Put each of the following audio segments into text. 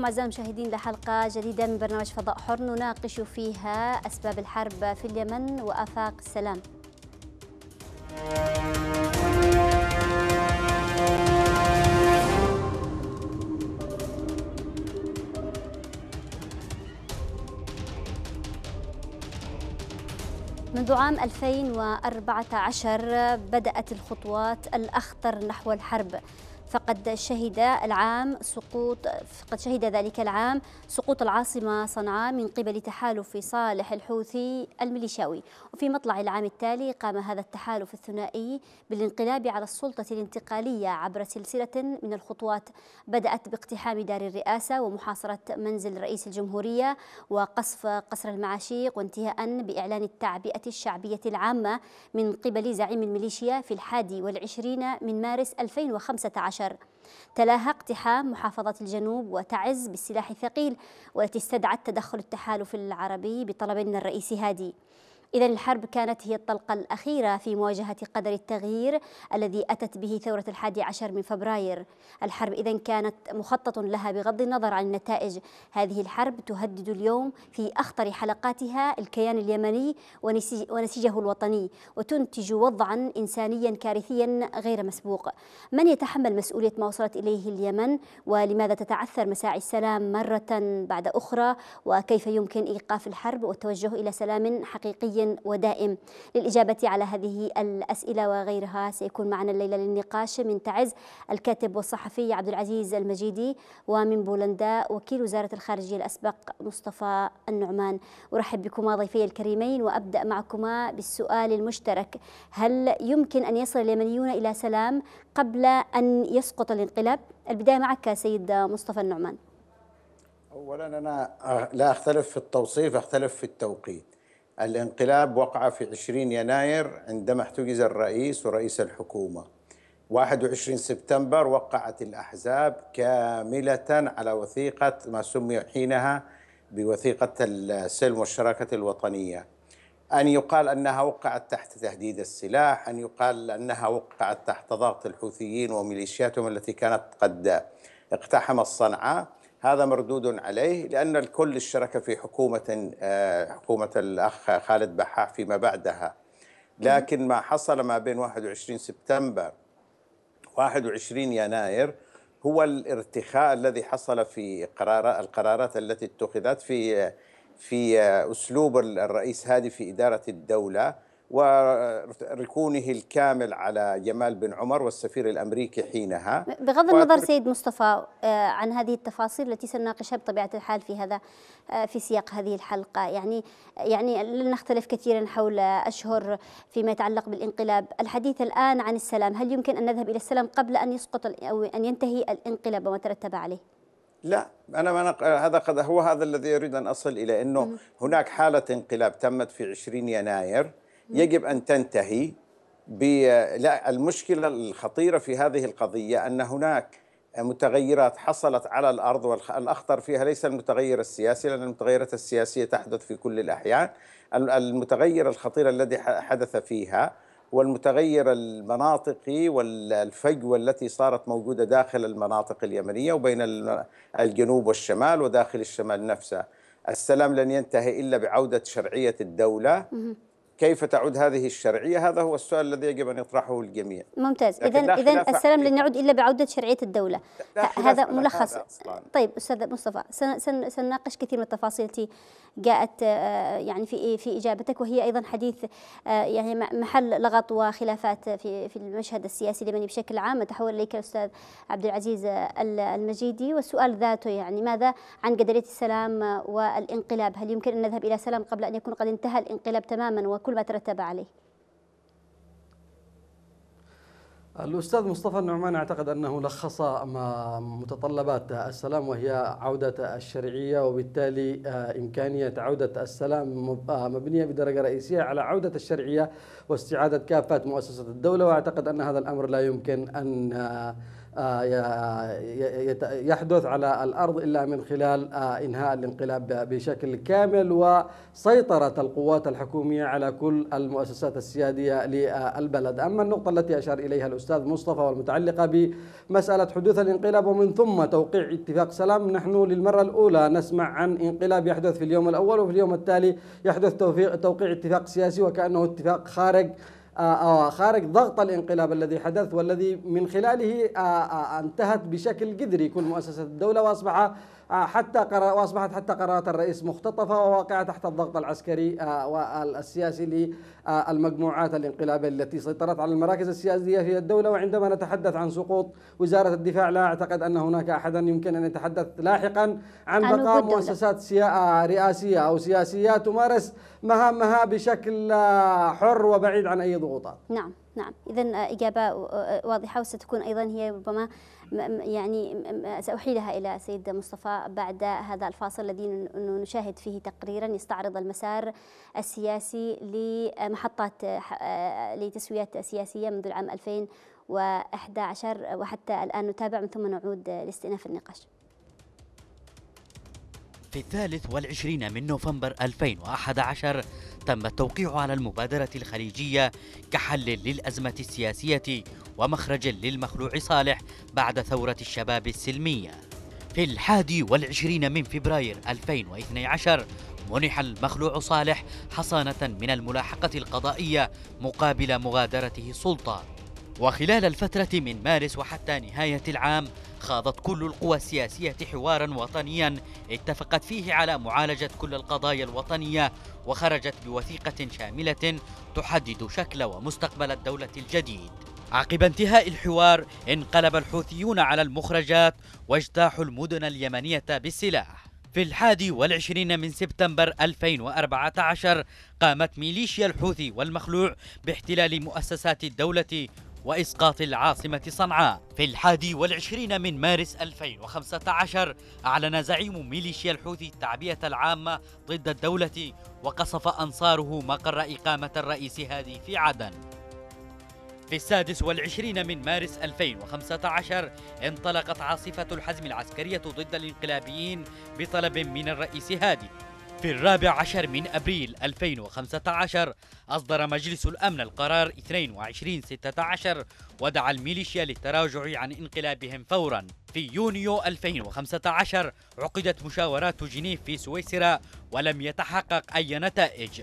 بكم أعزائي المشاهدين لحلقة جديدة من برنامج فضاء حر نناقش فيها أسباب الحرب في اليمن وآفاق السلام منذ عام 2014 بدأت الخطوات الأخطر نحو الحرب فقد شهد العام سقوط فقد شهد ذلك العام سقوط العاصمة صنعاء من قبل تحالف صالح الحوثي الميليشاوي وفي مطلع العام التالي قام هذا التحالف الثنائي بالانقلاب على السلطة الانتقالية عبر سلسلة من الخطوات بدأت باقتحام دار الرئاسة ومحاصرة منزل رئيس الجمهورية وقصف قصر المعاشيق وانتهاء بإعلان التعبئة الشعبية العامة من قبل زعيم الميليشيا في الحادي والعشرين من مارس 2015 عشر تلاها اقتحام محافظة الجنوب وتعز بالسلاح الثقيل والتي استدعت تدخل التحالف العربي بطلب من الرئيس هادي إذا الحرب كانت هي الطلقة الأخيرة في مواجهة قدر التغيير الذي أتت به ثورة الحادي عشر من فبراير الحرب إذا كانت مخطط لها بغض النظر عن النتائج هذه الحرب تهدد اليوم في أخطر حلقاتها الكيان اليمني ونسيجه الوطني وتنتج وضعا إنسانيا كارثيا غير مسبوق من يتحمل مسؤولية ما وصلت إليه اليمن ولماذا تتعثر مساعي السلام مرة بعد أخرى وكيف يمكن إيقاف الحرب والتوجه إلى سلام حقيقي ودائم للإجابة على هذه الأسئلة وغيرها سيكون معنا الليلة للنقاش من تعز الكاتب والصحفي عبد العزيز المجيدي ومن بولندا وكيل وزارة الخارجية الأسبق مصطفى النعمان أرحب بكما ضيفي الكريمين وأبدأ معكما بالسؤال المشترك هل يمكن أن يصل اليمنيون إلى سلام قبل أن يسقط الانقلاب؟ البداية معك سيد مصطفى النعمان أولا أنا آه، لا أختلف في التوصيف أختلف في التوقيت الانقلاب وقع في 20 يناير عندما احتجز الرئيس ورئيس الحكومة 21 سبتمبر وقعت الأحزاب كاملة على وثيقة ما سمي حينها بوثيقة السلم والشراكة الوطنية أن يقال أنها وقعت تحت تهديد السلاح أن يقال أنها وقعت تحت ضغط الحوثيين وميليشياتهم التي كانت قد اقتحمت صنعاء هذا مردود عليه لأن الكل اشترك في حكومة آه، حكومة الأخ خالد بحاح فيما بعدها لكن ما حصل ما بين 21 سبتمبر 21 يناير هو الارتخاء الذي حصل في قرار القرارات التي اتخذت في في آه، أسلوب الرئيس هادي في إدارة الدولة وركونه الكامل على جمال بن عمر والسفير الامريكي حينها بغض النظر سيد مصطفى آه، عن هذه التفاصيل التي سنناقشها بطبيعه الحال في هذا آه، في سياق هذه الحلقه يعني يعني لن نختلف كثيرا حول اشهر فيما يتعلق بالانقلاب، الحديث الان عن السلام، هل يمكن ان نذهب الى السلام قبل ان يسقط او ان ينتهي الانقلاب وما ترتب عليه؟ لا انا ما هذا هو هذا الذي اريد ان اصل الى انه هناك حاله انقلاب تمت في 20 يناير يجب أن تنتهي لا المشكلة الخطيرة في هذه القضية أن هناك متغيرات حصلت على الأرض والأخطر فيها ليس المتغير السياسي لأن المتغيرات السياسية تحدث في كل الأحيان المتغير الخطير الذي حدث فيها والمتغير المناطقي والفجوة التي صارت موجودة داخل المناطق اليمنية وبين الجنوب والشمال وداخل الشمال نفسه السلام لن ينتهي إلا بعودة شرعية الدولة كيف تعود هذه الشرعية هذا هو السؤال الذي يجب أن يطرحه الجميع ممتاز إذا إذا السلام لن يعود إلا بعودة شرعية الدولة هذا ملخص هذا طيب أستاذ مصطفى سنناقش كثير من التفاصيل التي جاءت آه، يعني في في إجابتك وهي أيضا حديث آه، يعني محل لغط وخلافات في في المشهد السياسي اليمني بشكل عام تحول إليك الأستاذ عبد العزيز المجيدي والسؤال ذاته يعني ماذا عن قدرية السلام والانقلاب هل يمكن أن نذهب إلى سلام قبل أن يكون قد انتهى الانقلاب تماما وكل كل ما ترتب عليه الأستاذ مصطفى النعمان أعتقد أنه لخص متطلبات السلام وهي عودة الشرعية وبالتالي آه، إمكانية عودة السلام آه، مبنية بدرجة رئيسية على عودة الشرعية واستعادة كافة مؤسسة الدولة وأعتقد أن هذا الأمر لا يمكن أن آه، آه، يحدث على الارض الا من خلال آه، انهاء الانقلاب بشكل كامل وسيطره القوات الحكوميه على كل المؤسسات السياديه للبلد، اما النقطه التي اشار اليها الاستاذ مصطفى والمتعلقه بمساله حدوث الانقلاب ومن ثم توقيع اتفاق سلام، نحن للمره الاولى نسمع عن انقلاب يحدث في اليوم الاول وفي اليوم التالي يحدث توقيع اتفاق سياسي وكانه اتفاق خارج أو آه، آه، خارج ضغط الانقلاب الذي حدث والذي من خلاله آه، انتهت بشكل جذري كل مؤسسة الدولة وأصبح آه، حتى قرار واصبحت حتى قرارات الرئيس مختطفه وواقعه تحت الضغط العسكري آه، والسياسي للمجموعات الانقلابيه التي سيطرت على المراكز السياسيه في الدوله وعندما نتحدث عن سقوط وزاره الدفاع لا اعتقد ان هناك احدا يمكن ان يتحدث لاحقا عن بقاء مؤسسات آه، رئاسيه او سياسيه تمارس مهامها بشكل حر وبعيد عن اي ضغوطات. نعم. نعم إذا آه، إجابة آه، آه، واضحة وستكون أيضا هي ربما يعني سأحيلها إلى سيد مصطفى بعد هذا الفاصل الذي نشاهد فيه تقريرا يستعرض المسار السياسي لمحطات لتسويات سياسية منذ العام 2011 وحتى الآن نتابع من ثم نعود لاستئناف النقاش في الثالث والعشرين من نوفمبر 2011 تم التوقيع على المبادرة الخليجية كحل للأزمة السياسية ومخرج للمخلوع صالح بعد ثورة الشباب السلمية في الحادي والعشرين من فبراير 2012 منح المخلوع صالح حصانة من الملاحقة القضائية مقابل مغادرته السلطة وخلال الفترة من مارس وحتى نهاية العام خاضت كل القوى السياسية حوارا وطنيا اتفقت فيه على معالجة كل القضايا الوطنية وخرجت بوثيقة شاملة تحدد شكل ومستقبل الدولة الجديد عقب انتهاء الحوار انقلب الحوثيون على المخرجات واجتاحوا المدن اليمنية بالسلاح في الحادي والعشرين من سبتمبر 2014 قامت ميليشيا الحوثي والمخلوع باحتلال مؤسسات الدولة وإسقاط العاصمة صنعاء في الحادي والعشرين من مارس 2015 أعلن زعيم ميليشيا الحوثي التعبية العامة ضد الدولة وقصف أنصاره مقر إقامة الرئيس هادي في عدن في السادس والعشرين من مارس 2015 انطلقت عاصفة الحزم العسكرية ضد الانقلابيين بطلب من الرئيس هادي في الرابع عشر من أبريل 2015 أصدر مجلس الأمن القرار 2216 ودعا الميليشيا للتراجع عن انقلابهم فورا في يونيو 2015 عقدت مشاورات جنيف في سويسرا ولم يتحقق أي نتائج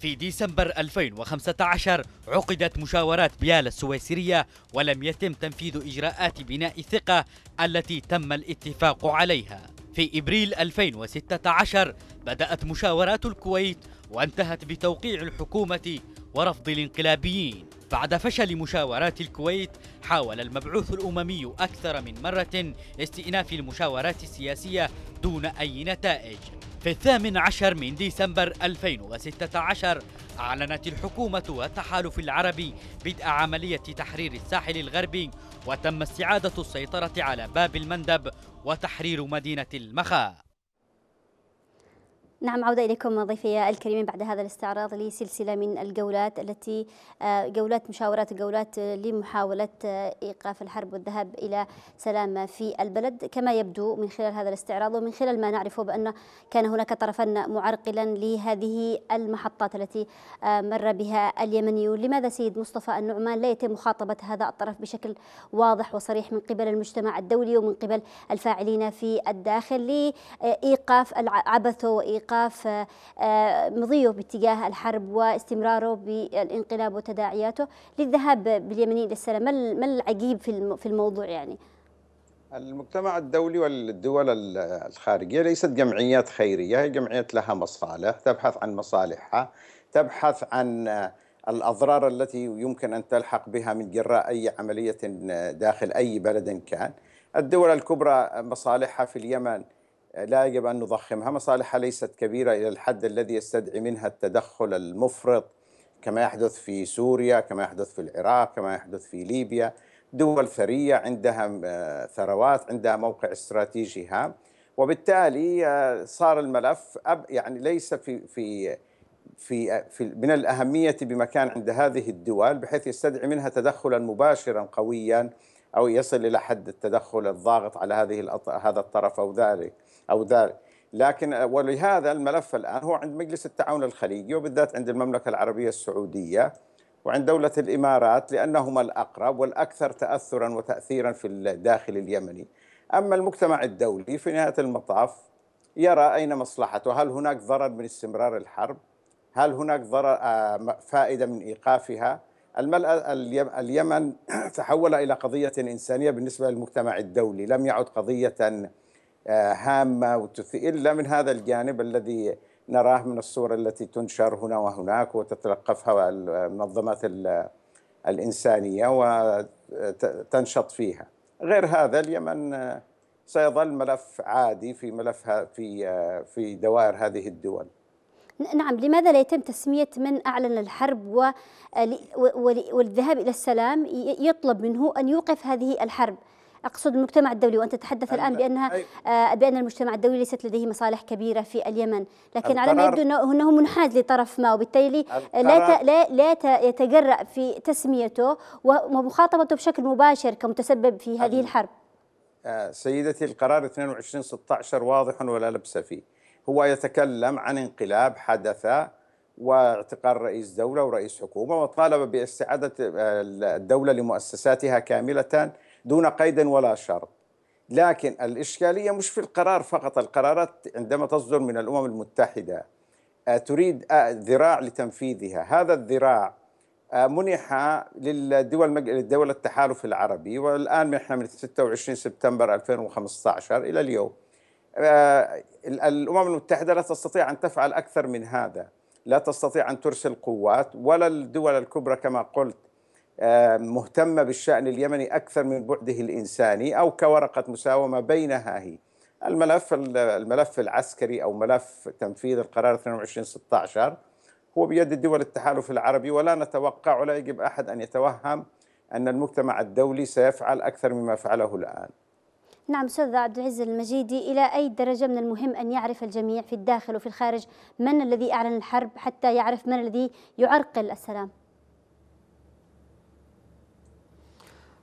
في ديسمبر 2015 عقدت مشاورات بيالا السويسرية ولم يتم تنفيذ إجراءات بناء الثقة التي تم الاتفاق عليها في إبريل 2016 بدأت مشاورات الكويت وانتهت بتوقيع الحكومة ورفض الانقلابيين بعد فشل مشاورات الكويت حاول المبعوث الأممي أكثر من مرة استئناف المشاورات السياسية دون أي نتائج في الثامن عشر من ديسمبر 2016 أعلنت الحكومة والتحالف العربي بدء عملية تحرير الساحل الغربي وتم استعادة السيطرة على باب المندب وتحرير مدينة المخا نعم عودة إليكم ضيفي الكريمين بعد هذا الاستعراض لسلسلة من الجولات التي آه، جولات مشاورات جولات لمحاولة آه، إيقاف الحرب والذهاب إلى سلام في البلد كما يبدو من خلال هذا الاستعراض ومن خلال ما نعرفه بأن كان هناك طرفا معرقلا لهذه المحطات التي آه، مر بها اليمنيون لماذا سيد مصطفى النعمان لا يتم مخاطبة هذا الطرف بشكل واضح وصريح من قبل المجتمع الدولي ومن قبل الفاعلين في الداخل لإيقاف العبث وإيقاف ايقاف آه، مضيه باتجاه الحرب واستمراره بالانقلاب وتداعياته للذهاب باليمنيين للسلام ما العجيب في الموضوع يعني؟ المجتمع الدولي والدول الخارجية ليست جمعيات خيرية هي جمعيات لها مصالح تبحث عن مصالحها تبحث عن آه، الأضرار التي يمكن أن تلحق بها من جراء أي عملية داخل أي بلد كان الدول الكبرى مصالحها في اليمن لا يجب أن نضخمها مصالحها ليست كبيرة إلى الحد الذي يستدعي منها التدخل المفرط كما يحدث في سوريا كما يحدث في العراق كما يحدث في ليبيا دول ثرية عندها آه، ثروات عندها موقع استراتيجي هام وبالتالي آه، صار الملف يعني ليس في في في, في من الأهمية بمكان عند هذه الدول بحيث يستدعي منها تدخلا مباشرا قويا أو يصل إلى حد التدخل الضاغط على هذه هذا الطرف أو ذلك او ذلك لكن آه، ولهذا الملف الان هو عند مجلس التعاون الخليجي وبالذات عند المملكه العربيه السعوديه وعند دوله الامارات لانهما الاقرب والاكثر تاثرا وتاثيرا في الداخل اليمني. اما المجتمع الدولي في نهايه المطاف يرى اين مصلحته، هل هناك ضرر من استمرار الحرب؟ هل هناك ضرر آه، فائده من ايقافها؟ الملأ اليمن تحول الى قضيه انسانيه بالنسبه للمجتمع الدولي، لم يعد قضيه آه، هامه وتثير الا من هذا الجانب الذي نراه من الصور التي تنشر هنا وهناك وتتلقفها المنظمات الانسانيه وتنشط فيها. غير هذا اليمن سيظل ملف عادي في ملفها في آه، في دوائر هذه الدول. نعم لماذا لا يتم تسمية من أعلن الحرب آه، والذهاب إلى السلام يطلب منه أن يوقف هذه الحرب أقصد المجتمع الدولي وأنت تتحدث الآن بأنها آه، بأن المجتمع الدولي ليست لديه مصالح كبيرة في اليمن لكن على ما يبدو أنه منحاز لطرف ما وبالتالي لا لا لا يتجرأ في تسميته ومخاطبته بشكل مباشر كمتسبب في هذه الحرب آه، سيدتي القرار 2216 واضح ولا لبس فيه هو يتكلم عن انقلاب حدث واعتقال رئيس دولة ورئيس حكومة وطالب باستعادة آه، الدولة لمؤسساتها كاملة دون قيد ولا شرط لكن الإشكالية مش في القرار فقط القرارات عندما تصدر من الأمم المتحدة آه، تريد آه، ذراع لتنفيذها هذا الذراع آه، منح للدول للدول التحالف العربي والآن نحن من 26 سبتمبر 2015 إلى اليوم الأمم المتحدة لا تستطيع أن تفعل أكثر من هذا لا تستطيع أن ترسل قوات ولا الدول الكبرى كما قلت آه، مهتمة بالشأن اليمني أكثر من بعده الإنساني أو كورقة مساومة بينها هي الملف الملف العسكري أو ملف تنفيذ القرار 2216 هو بيد دول التحالف العربي ولا نتوقع ولا يجب أحد أن يتوهم أن المجتمع الدولي سيفعل أكثر مما فعله الآن نعم أستاذ عبد العزيز المجيدي إلى أي درجة من المهم أن يعرف الجميع في الداخل وفي الخارج من الذي أعلن الحرب حتى يعرف من الذي يعرقل السلام؟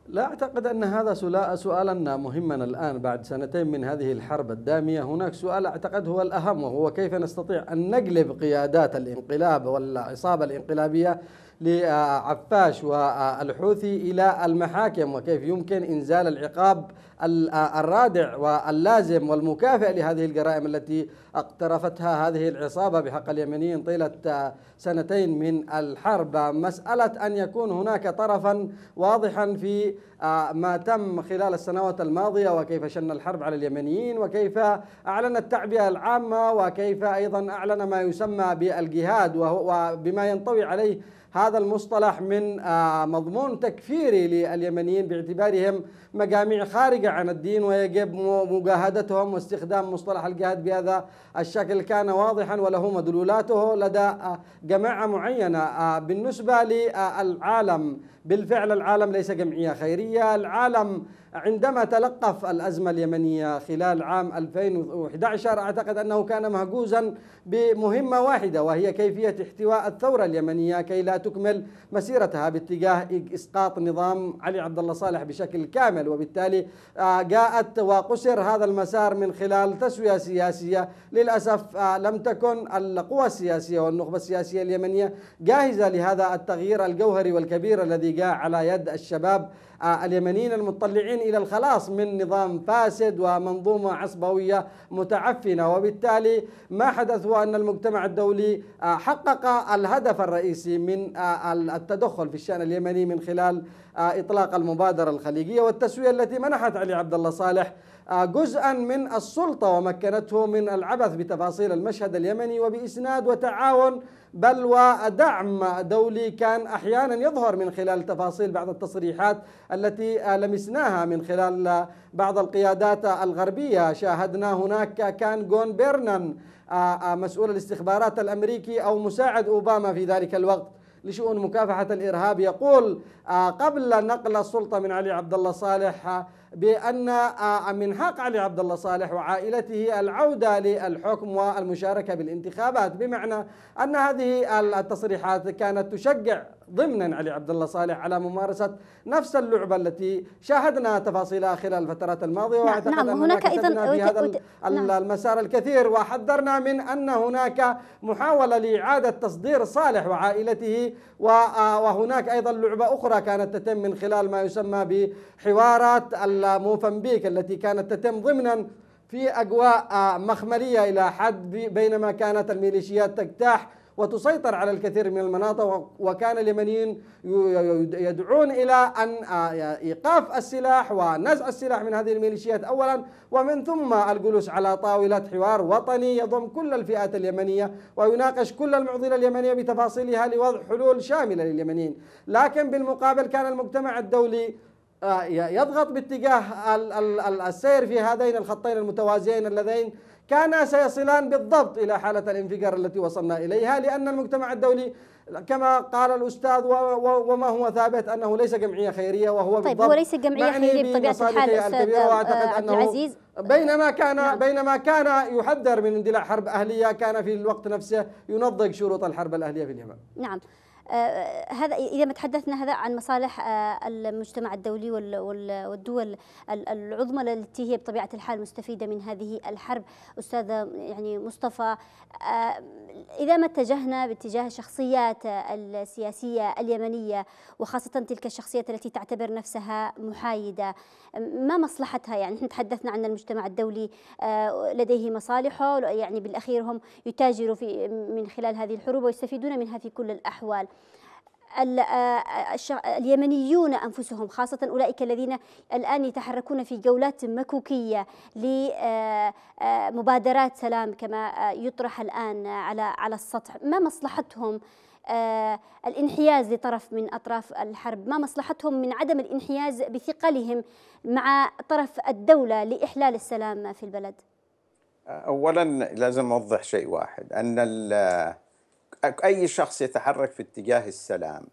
لا أعتقد أن هذا سؤالا مهما الآن بعد سنتين من هذه الحرب الدامية هناك سؤال أعتقد هو الأهم وهو كيف نستطيع أن نقلب قيادات الانقلاب والعصابة الانقلابية لعفاش والحوثي إلى المحاكم وكيف يمكن إنزال العقاب الرادع واللازم والمكافئ لهذه الجرائم التي اقترفتها هذه العصابة بحق اليمنيين طيلة سنتين من الحرب مسألة أن يكون هناك طرفا واضحا في ما تم خلال السنوات الماضية وكيف شن الحرب على اليمنيين وكيف أعلن التعبئة العامة وكيف أيضا أعلن ما يسمى بالجهاد وبما ينطوي عليه هذا المصطلح من مضمون تكفيري لليمنيين باعتبارهم مجاميع خارجة عن الدين ويجب مجاهدتهم واستخدام مصطلح الجهاد بهذا الشكل كان واضحا وله مدلولاته لدى جماعة معينة آه، بالنسبة للعالم بالفعل العالم ليس جمعية خيرية العالم عندما تلقف الأزمة اليمنية خلال عام 2011 أعتقد أنه كان مهجوزا بمهمة واحدة وهي كيفية احتواء الثورة اليمنية كي لا تكمل مسيرتها باتجاه إسقاط نظام علي عبد الله صالح بشكل كامل وبالتالي آه، جاءت وقسر هذا المسار من خلال تسوية سياسية للأسف آه، لم تكن القوى السياسية والنخبة السياسية اليمنية جاهزة لهذا التغيير الجوهري والكبير الذي الاتجاه على يد الشباب آه، اليمنيين المطلعين الى الخلاص من نظام فاسد ومنظومه عصبويه متعفنه وبالتالي ما حدث هو ان المجتمع الدولي آه، حقق الهدف الرئيسي من آه، التدخل في الشان اليمني من خلال اطلاق المبادره الخليجيه والتسويه التي منحت علي عبد الله صالح جزءا من السلطه ومكنته من العبث بتفاصيل المشهد اليمني وباسناد وتعاون بل ودعم دولي كان أحيانا يظهر من خلال تفاصيل بعض التصريحات التي لمسناها من خلال بعض القيادات الغربية شاهدنا هناك كان جون بيرنان آه، آه، مسؤول الاستخبارات الأمريكي أو مساعد أوباما في ذلك الوقت لشؤون مكافحة الإرهاب يقول آه، قبل نقل السلطة من علي عبد الله صالح آه، بأن آه، من حق علي عبد الله صالح وعائلته العودة للحكم والمشاركة بالانتخابات بمعنى أن هذه التصريحات كانت تشجع ضمنا علي عبد الله صالح على ممارسة نفس اللعبة التي شاهدنا تفاصيلها خلال الفترات الماضية نعم، وأعتقد نعم أن هناك أيضا في هذا نعم. المسار الكثير وحذرنا من أن هناك محاولة لإعادة تصدير صالح وعائلته آه، وهناك أيضا لعبة أخرى كانت تتم من خلال ما يسمى بحوارات الموفنبيك التي كانت تتم ضمنا في أجواء مخملية إلى حد بينما كانت الميليشيات تجتاح وتسيطر على الكثير من المناطق وكان اليمنيين يدعون إلى أن آه، إيقاف السلاح ونزع السلاح من هذه الميليشيات أولا ومن ثم الجلوس على طاولة حوار وطني يضم كل الفئات اليمنية ويناقش كل المعضلة اليمنية بتفاصيلها لوضع حلول شاملة لليمنيين لكن بالمقابل كان المجتمع الدولي آه، يضغط باتجاه السير في هذين الخطين المتوازيين اللذين كانا سيصلان بالضبط إلى حالة الانفجار التي وصلنا إليها لأن المجتمع الدولي كما قال الأستاذ وما هو ثابت أنه ليس جمعية خيرية وهو طيب بالضبط هو ليس جمعية خيرية بطبيعة الحال أستاذ عبد العزيز بينما كان نعم. بينما كان يحذر من اندلاع حرب أهلية كان في الوقت نفسه ينضج شروط الحرب الأهلية في اليمن نعم آه، آه، هذا اذا ما تحدثنا هذا عن مصالح آه، المجتمع الدولي والدول العظمى التي هي بطبيعه الحال مستفيده من هذه الحرب استاذ يعني مصطفى اذا ما اتجهنا باتجاه الشخصيات السياسيه اليمنيه وخاصه تلك الشخصيات التي تعتبر نفسها محايده ما مصلحتها يعني نحن تحدثنا عن المجتمع الدولي لديه مصالحه يعني بالاخير هم يتاجروا في من خلال هذه الحروب ويستفيدون منها في كل الاحوال اليمنيون أنفسهم خاصة أولئك الذين الآن يتحركون في جولات مكوكية لمبادرات سلام كما يطرح الآن على على السطح ما مصلحتهم الانحياز لطرف من أطراف الحرب ما مصلحتهم من عدم الانحياز بثقلهم مع طرف الدولة لإحلال السلام في البلد؟ أولا لازم أوضح شيء واحد أن اي شخص يتحرك في اتجاه السلام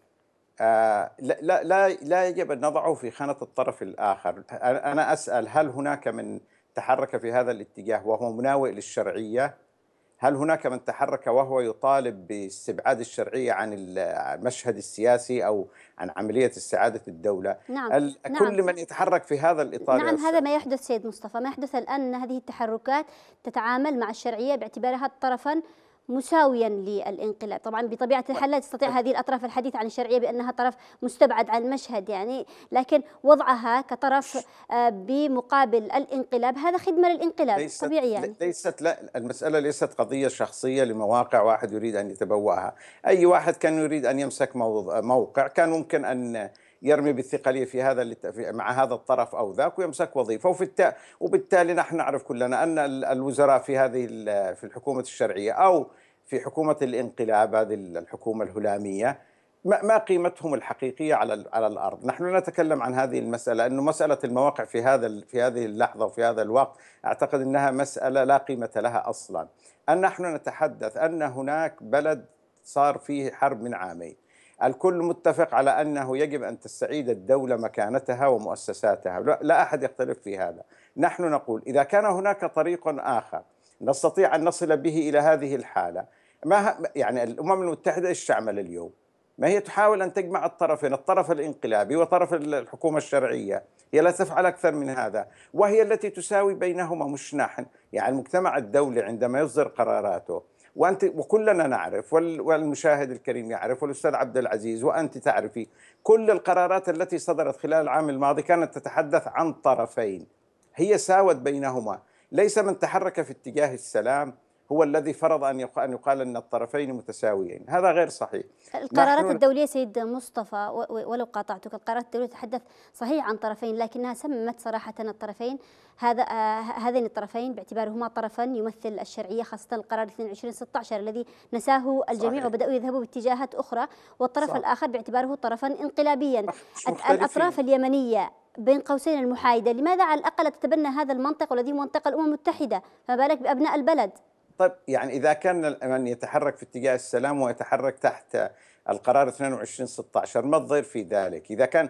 آه، لا لا لا يجب ان نضعه في خانه الطرف الاخر، انا اسال هل هناك من تحرك في هذا الاتجاه وهو مناوئ للشرعيه؟ هل هناك من تحرك وهو يطالب باستبعاد الشرعيه عن المشهد السياسي او عن عمليه استعاده الدوله؟ نعم كل نعم كل من يتحرك في هذا الاطار نعم هذا ما يحدث سيد مصطفى، ما يحدث الان ان هذه التحركات تتعامل مع الشرعيه باعتبارها طرفا مساويا للانقلاب طبعا بطبيعة الحال لا تستطيع هذه الأطراف الحديث عن الشرعية بأنها طرف مستبعد عن المشهد يعني لكن وضعها كطرف آه، بمقابل الانقلاب هذا خدمة للانقلاب ليست طبيعي يعني. ليست لا المسألة ليست قضية شخصية لمواقع واحد يريد أن يتبوأها أي واحد كان يريد أن يمسك موقع كان ممكن أن يرمي بالثقليه في هذا مع هذا الطرف او ذاك ويمسك وظيفه وفي وبالتالي نحن نعرف كلنا ان الوزراء في هذه في الحكومه الشرعيه او في حكومه الانقلاب هذه الحكومه الهلاميه ما قيمتهم الحقيقيه على على الارض؟ نحن نتكلم عن هذه المساله انه مساله المواقع في هذا في هذه اللحظه وفي هذا الوقت اعتقد انها مساله لا قيمه لها اصلا. ان نحن نتحدث ان هناك بلد صار فيه حرب من عامين، الكل متفق على أنه يجب أن تستعيد الدولة مكانتها ومؤسساتها لا أحد يختلف في هذا نحن نقول إذا كان هناك طريق آخر نستطيع أن نصل به إلى هذه الحالة ما يعني الأمم المتحدة إيش تعمل اليوم ما هي تحاول أن تجمع الطرفين الطرف الانقلابي وطرف الحكومة الشرعية هي لا تفعل أكثر من هذا وهي التي تساوي بينهما مش نحن يعني المجتمع الدولي عندما يصدر قراراته وانت وكلنا نعرف والمشاهد الكريم يعرف والاستاذ عبد العزيز وانت تعرفي كل القرارات التي صدرت خلال العام الماضي كانت تتحدث عن طرفين هي ساوت بينهما ليس من تحرك في اتجاه السلام هو الذي فرض ان ان يقال ان الطرفين متساويين، هذا غير صحيح. القرارات الدوليه سيد مصطفى ولو قاطعتك، القرارات الدوليه تتحدث صحيح عن طرفين لكنها سمت صراحه الطرفين هذا آه، هذين الطرفين باعتبارهما طرفا يمثل الشرعيه خاصه القرار 2216 الذي نساه الجميع صحيح. وبداوا يذهبوا باتجاهات اخرى والطرف صح. الاخر باعتباره طرفا انقلابيا. الاطراف اليمنيه بين قوسين المحايدة لماذا على الأقل تتبنى هذا المنطق والذي منطق منطقة الأمم المتحدة فما بالك بأبناء البلد طيب يعني اذا كان من يتحرك في اتجاه السلام ويتحرك تحت القرار 2216 ما الضير في ذلك؟ اذا كان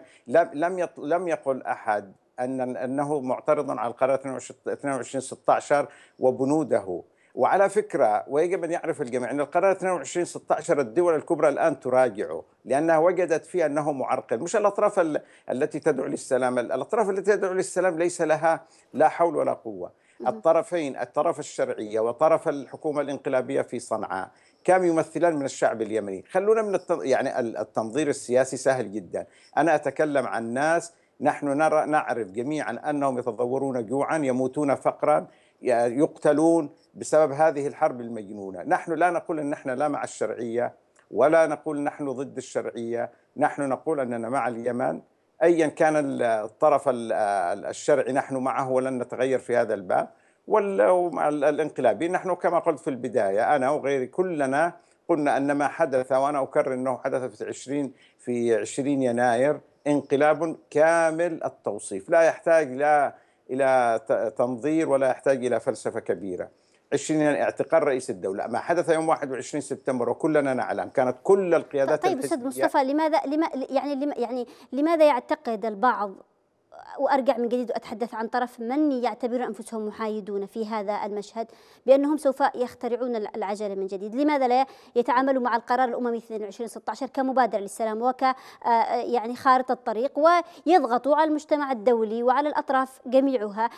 لم لم يقل احد ان انه معترض على القرار 2216 وبنوده وعلى فكره ويجب ان يعرف الجميع ان القرار 2216 الدول الكبرى الان تراجعه لانها وجدت فيه انه معرقل، مش الاطراف التي تدعو للسلام، الاطراف التي تدعو للسلام ليس لها لا حول ولا قوه. الطرفين الطرف الشرعية وطرف الحكومة الانقلابية في صنعاء كم يمثلان من الشعب اليمني خلونا من التن... يعني التنظير السياسي سهل جدا أنا أتكلم عن ناس نحن نرى نعرف جميعا أنهم يتضورون جوعا يموتون فقرا يقتلون بسبب هذه الحرب المجنونة نحن لا نقول أن نحن لا مع الشرعية ولا نقول نحن ضد الشرعية نحن نقول أننا مع اليمن ايا كان الطرف الشرعي نحن معه ولن نتغير في هذا الباب والانقلابي نحن كما قلت في البدايه انا وغيري كلنا قلنا ان ما حدث وانا اكرر انه حدث في 20 في 20 يناير انقلاب كامل التوصيف لا يحتاج لا الى تنظير ولا يحتاج الى فلسفه كبيره 20 يعني اعتقال رئيس الدولة ما حدث يوم 21 سبتمبر وكلنا نعلم كانت كل القيادات طيب أستاذ مصطفى لماذا لما يعني لما يعني لماذا يعتقد البعض وارجع من جديد واتحدث عن طرف من يعتبرون انفسهم محايدون في هذا المشهد بانهم سوف يخترعون العجله من جديد، لماذا لا يتعاملوا مع القرار الاممي 2216 كمبادره للسلام وك آه، آه، يعني خارطه طريق ويضغطوا على المجتمع الدولي وعلى الاطراف جميعها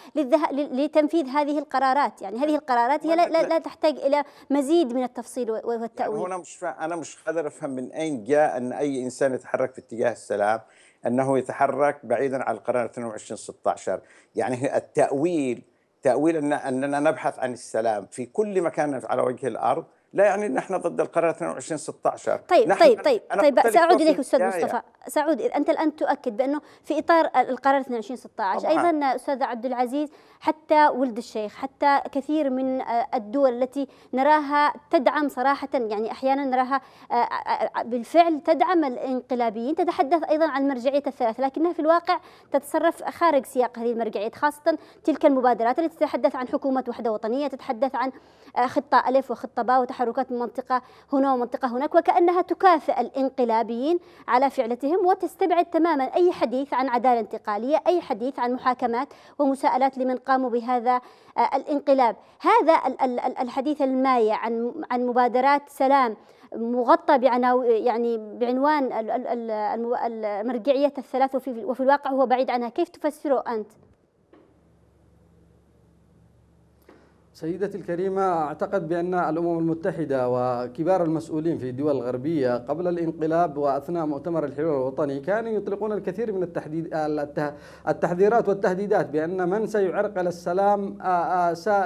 لتنفيذ هذه القرارات، يعني هذه القرارات هي لا, لا, لا تحتاج الى مزيد من التفصيل والتاويل. يعني هنا مش انا مش قادر افهم من اين جاء ان اي انسان يتحرك في اتجاه السلام انه يتحرك بعيدا عن القرار 22 16 يعني التاويل تاويل أن اننا نبحث عن السلام في كل مكان على وجه الارض لا يعني ان احنا ضد القرار 22 16 طيب طيب طيب طيب ساعود اليك استاذ مصطفى سعود انت الان تؤكد بانه في اطار القرار 2216 ايضا استاذ عبد العزيز حتى ولد الشيخ حتى كثير من آه، الدول التي نراها تدعم صراحه يعني احيانا نراها آه، آه، بالفعل تدعم الانقلابيين تتحدث ايضا عن المرجعيه الثلاث لكنها في الواقع تتصرف خارج سياق هذه المرجعيه خاصه تلك المبادرات التي تتحدث عن حكومه وحده وطنيه تتحدث عن خطه الف وخطه باء وتحركات من منطقه هنا ومنطقه هناك وكانها تكافئ الانقلابيين على فعلتهم بهم وتستبعد تماما أي حديث عن عدالة انتقالية أي حديث عن محاكمات ومساءلات لمن قاموا بهذا آه، الانقلاب هذا الحديث المايع عن عن مبادرات سلام مغطى بعناو يعني بعنوان المرجعية الثلاث وفي الواقع هو بعيد عنها كيف تفسره أنت؟ سيدتي الكريمة أعتقد بأن الأمم المتحدة وكبار المسؤولين في الدول الغربية قبل الانقلاب وأثناء مؤتمر الحوار الوطني كانوا يطلقون الكثير من التحديد التحذيرات والتهديدات بأن من سيعرقل السلام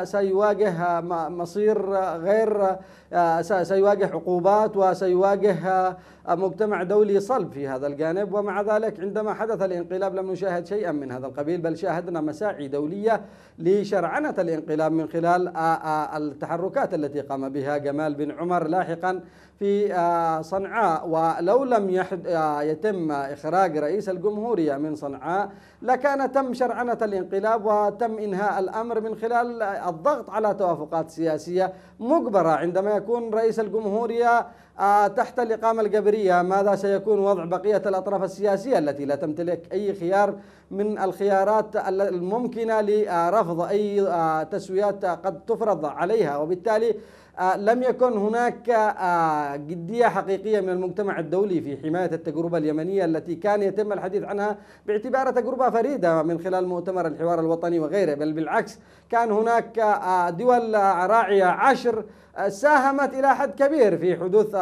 سيواجه مصير غير آه، سيواجه عقوبات وسيواجه آه، مجتمع دولي صلب في هذا الجانب ومع ذلك عندما حدث الانقلاب لم نشاهد شيئا من هذا القبيل بل شاهدنا مساعي دولية لشرعنة الانقلاب من خلال التحركات التي قام بها جمال بن عمر لاحقا في آه، صنعاء ولو لم آه، يتم إخراج رئيس الجمهورية من صنعاء لكان تم شرعنة الانقلاب وتم إنهاء الأمر من خلال الضغط على توافقات سياسية مجبرة عندما يكون رئيس الجمهورية آه، تحت الإقامة الجبرية ماذا سيكون وضع بقية الأطراف السياسية التي لا تمتلك أي خيار من الخيارات الممكنة لرفض أي تسويات قد تفرض عليها وبالتالي آه، لم يكن هناك آه، جدية حقيقية من المجتمع الدولي في حماية التجربة اليمنية التي كان يتم الحديث عنها باعتبارها تجربة فريدة من خلال مؤتمر الحوار الوطني وغيره بل بالعكس كان هناك آه، دول راعية عشر ساهمت إلى حد كبير في حدوث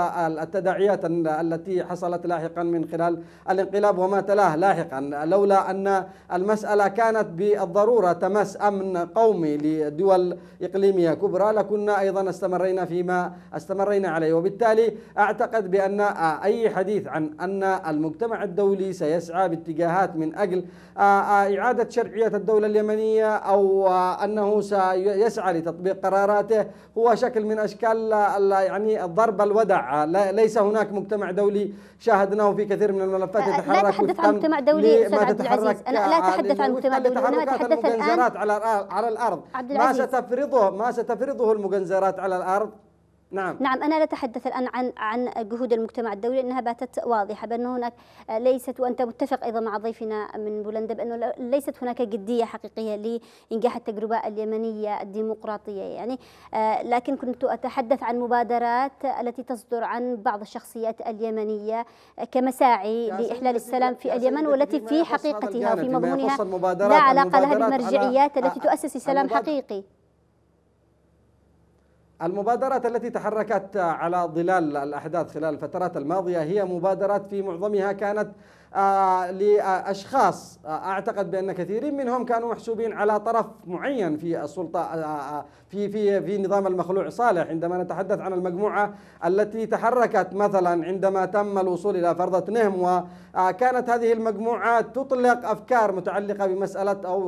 التداعيات التي حصلت لاحقا من خلال الانقلاب وما تلاه لاحقا لولا أن المسألة كانت بالضرورة تمس أمن قومي لدول إقليمية كبرى لكنا أيضا استمرينا فيما استمرينا عليه وبالتالي أعتقد بأن أي حديث عن أن المجتمع الدولي سيسعى باتجاهات من أجل إعادة شرعية الدولة اليمنية أو أنه سيسعى لتطبيق قراراته هو شكل من أشكال يعني الضرب الودع ليس هناك مجتمع دولي شاهدناه في كثير من الملفات يتحرك لا أتحدث عن مجتمع دولي أستاذ عبد العزيز أنا لا أتحدث عن آه، مجتمع دولي أنا أتحدث الآن على على الأرض ما ستفرضه ما ستفرضه المجنزرات على الأرض نعم نعم أنا لا أتحدث الآن عن عن جهود المجتمع الدولي لأنها باتت واضحة بأن هناك ليست وأنت متفق أيضا مع ضيفنا من بولندا بأنه ليست هناك جدية حقيقية لإنجاح التجربة اليمنية الديمقراطية يعني آه، لكن كنت أتحدث عن مبادرات التي تصدر عن بعض الشخصيات اليمنية آه، كمساعي لإحلال السلام في اليمن والتي في حقيقتها وفي مضمونها لا علاقة لها بالمرجعيات التي أه، تؤسس سلام حقيقي المبادرات التي تحركت على ظلال الأحداث خلال الفترات الماضية هي مبادرات في معظمها كانت آه، لأشخاص آه، أعتقد بأن كثيرين منهم كانوا محسوبين على طرف معين في السلطة آه، في في في نظام المخلوع صالح عندما نتحدث عن المجموعة التي تحركت مثلا عندما تم الوصول إلى فرضة نهم وكانت هذه المجموعة تطلق أفكار متعلقة بمسألة أو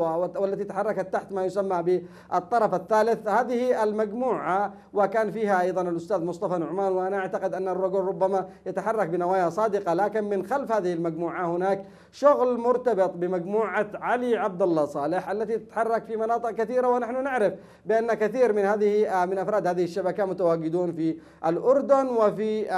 والتي تحركت تحت ما يسمى بالطرف الثالث هذه المجموعة وكان فيها أيضا الأستاذ مصطفى نعمان وأنا أعتقد أن الرجل ربما يتحرك بنوايا صادقة لكن من خلف هذه المجموعة هناك شغل مرتبط بمجموعة علي عبد الله صالح التي تتحرك في مناطق كثيرة ونحن نعرف بأن كثير من هذه من أفراد هذه الشبكة متواجدون في الأردن وفي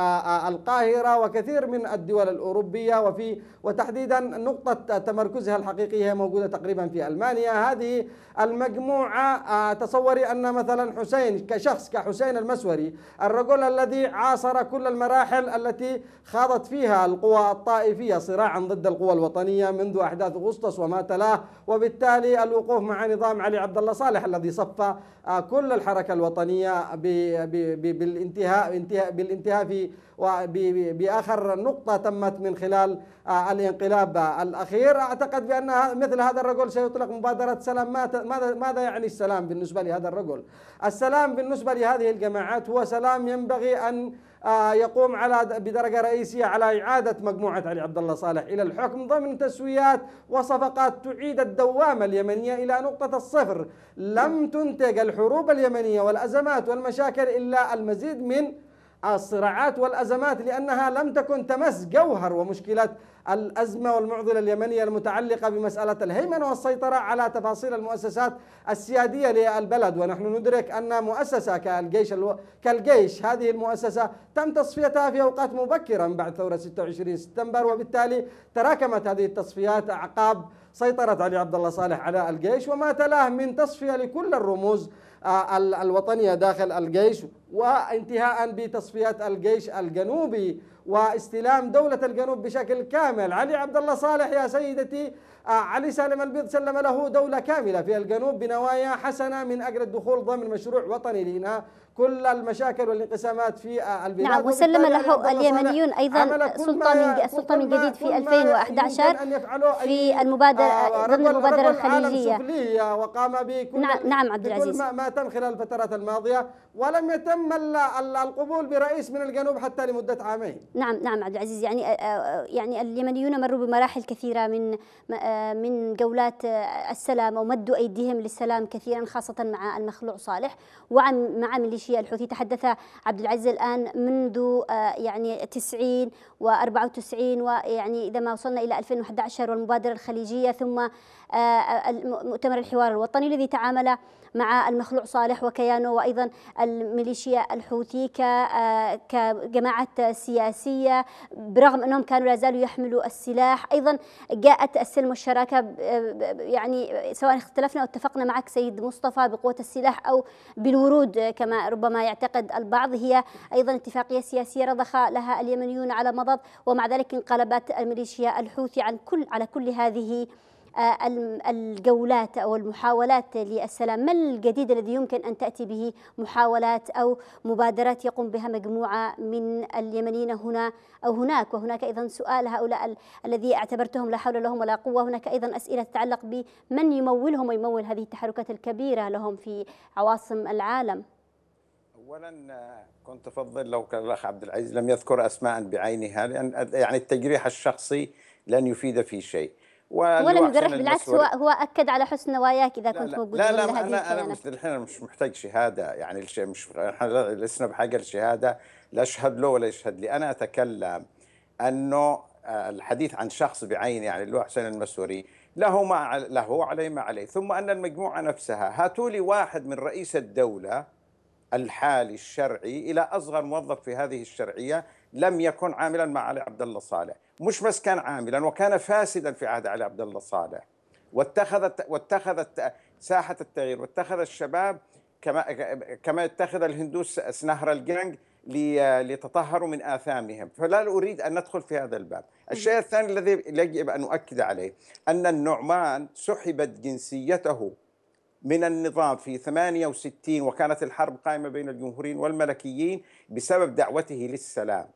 القاهرة وكثير من الدول الأوروبية وفي وتحديدا نقطة تمركزها الحقيقية موجودة تقريبا في ألمانيا هذه المجموعة تصوري أن مثلا حسين كشخص كحسين المسوري الرجل الذي عاصر كل المراحل التي خاضت فيها القوى الطائفية صراع ضد القوى الوطنية منذ أحداث أغسطس وما تلاه وبالتالي الوقوف مع نظام علي عبد الله صالح الذي صفى آه، كل الحركة الوطنية بالانتهاء بالانتهاء في باخر نقطة تمت من خلال آه، الانقلاب الأخير أعتقد بأن مثل هذا الرجل سيطلق مبادرة سلام ماذا ماذا يعني السلام بالنسبة لهذا الرجل؟ السلام بالنسبة لهذه الجماعات هو سلام ينبغي أن آه، يقوم على بدرجة رئيسية على إعادة مجموعة علي عبد الله صالح إلى الحكم ضمن تسويات وصفقات تعيد الدوامة اليمنية إلى نقطة الصفر لم تنتج الحروب اليمنية والأزمات والمشاكل إلا المزيد من الصراعات والأزمات لأنها لم تكن تمس جوهر ومشكلة الأزمة والمعضلة اليمنية المتعلقة بمسألة الهيمنة والسيطرة على تفاصيل المؤسسات السيادية للبلد ونحن ندرك أن مؤسسة كالجيش, الو... كالجيش هذه المؤسسة تم تصفيتها في أوقات مبكرة من بعد ثورة 26 سبتمبر وبالتالي تراكمت هذه التصفيات أعقاب سيطرة علي عبد الله صالح على الجيش وما تلاه من تصفية لكل الرموز آه، الوطنية داخل الجيش وانتهاء بتصفيات الجيش الجنوبي واستلام دولة الجنوب بشكل كامل علي عبد الله صالح يا سيدتي آه، علي سالم البيض سلم له دولة كاملة في الجنوب بنوايا حسنة من أجل الدخول ضمن مشروع وطني لإنهاء كل المشاكل والانقسامات في آه، البلاد نعم وسلم له اليمنيون ايضا سلطه من سلطه من جديد في 2011 في المبادره ضمن المبادره الخليجيه وقام بكل نعم, نعم، عبد العزيز ما, ما تم خلال الفترات الماضيه ولم يتم القبول برئيس من الجنوب حتى لمده عامين نعم نعم عبد العزيز يعني آه، آه، يعني اليمنيون مروا بمراحل كثيره من من جولات السلام ومدوا ايديهم للسلام كثيرا خاصه مع المخلوع صالح ومع ميليشيا الميليشيا الحوثي تحدث عبد العزيز الآن منذ آه، يعني 90 و94 ويعني إذا ما وصلنا إلى 2011 والمبادرة الخليجية ثم آه، آه، مؤتمر الحوار الوطني الذي تعامل مع المخلوع صالح وكيانه وأيضا الميليشيا الحوثي آه، كجماعة سياسية برغم أنهم كانوا لا زالوا يحملوا السلاح أيضا جاءت السلم والشراكة يعني سواء اختلفنا أو اتفقنا معك سيد مصطفى بقوة السلاح أو بالورود كما ربما يعتقد البعض هي أيضا اتفاقية سياسية رضخ لها اليمنيون على مضض ومع ذلك انقلبت الميليشيا الحوثي عن كل على كل هذه آه، الجولات أو المحاولات للسلام ما الجديد الذي يمكن أن تأتي به محاولات أو مبادرات يقوم بها مجموعة من اليمنيين هنا أو هناك وهناك أيضا سؤال هؤلاء الذي اعتبرتهم لا حول لهم ولا قوة هناك أيضا أسئلة تتعلق بمن يمولهم ويمول هذه التحركات الكبيرة لهم في عواصم العالم اولا آه، كنت افضل لو كان الاخ عبد العزيز لم يذكر اسماء بعينها لان يعني التجريح الشخصي لن يفيد في شيء ولا مدرب بالعكس هو هو اكد على حسن نواياك اذا كنت موجود لا لا, لا, لا انا مثل الحين مش محتاج شهاده يعني الشيء مش لسنا بحاجه لشهاده لا اشهد له ولا يشهد لي انا اتكلم انه آه، الحديث عن شخص بعينه يعني اللي هو حسين المسوري له ما له عليه ما عليه ثم ان المجموعه نفسها هاتوا لي واحد من رئيس الدوله الحالي الشرعي الى اصغر موظف في هذه الشرعيه لم يكن عاملا مع علي عبد الله صالح مش بس كان عاملا وكان فاسدا في عهد علي عبد الله صالح واتخذت واتخذت ساحه التغيير واتخذ الشباب كما كما اتخذ الهندوس نهر الجانج ليتطهروا من آثامهم فلا أريد أن ندخل في هذا الباب الشيء الثاني الذي يجب أن أؤكد عليه أن النعمان سحبت جنسيته من النظام في 68 وكانت الحرب قائمة بين الجمهوريين والملكيين بسبب دعوته للسلام